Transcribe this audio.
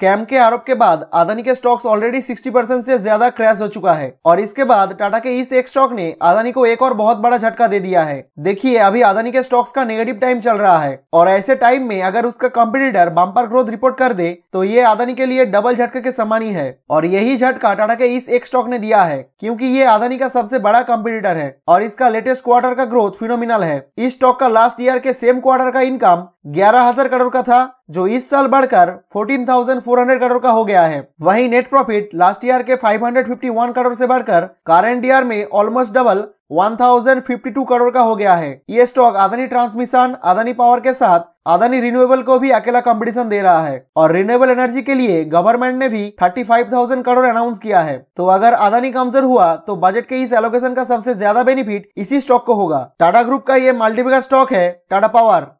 scam के आरोप के बाद आदानी के स्टॉक्स ऑलरेडी 60 परसेंट से ज्यादा क्रैश हो चुका है और इसके बाद टाटा के इस एक स्टॉक ने आदानी को एक और बहुत बड़ा झटका दे दिया है देखिए अभी आदानी के स्टॉक्स का नेगेटिव टाइम चल रहा है और ऐसे टाइम में अगर उसका कॉम्पिटिटर बम्पर ग्रोथ रिपोर्ट कर दे तो ये आदानी के लिए डबल झटके के समान ही है और यही झटका टाटा के इस एक स्टॉक ने दिया है क्यूँकी ये आदानी का सबसे बड़ा कंपटीटर है और इसका लेटेस्ट क्वार्टर का ग्रोथ फिनोमिनल है इस स्टॉक का लास्ट ईयर के सेम क्वार्टर का इनकम 11000 करोड़ का था जो इस साल बढ़कर 14,400 करोड़ का हो गया है वहीं नेट प्रॉफिट लास्ट ईयर के 551 करोड़ से बढ़कर करंट ईयर में ऑलमोस्ट डबल 1052 करोड़ का हो गया है ये stock Adani Transmission Adani Power के साथ आदानी रिन्यूएबल को भी अकेला कंपटीशन दे रहा है और रिन्यूएबल एनर्जी के लिए गवर्नमेंट ने भी 35,000 करोड़ अनाउंस किया है तो अगर आदानी कमजोर हुआ तो बजट के इस एलोकेशन का सबसे ज्यादा बेनिफिट इसी स्टॉक को होगा टाटा ग्रुप का ये मल्टीपिकल स्टॉक है टाटा पावर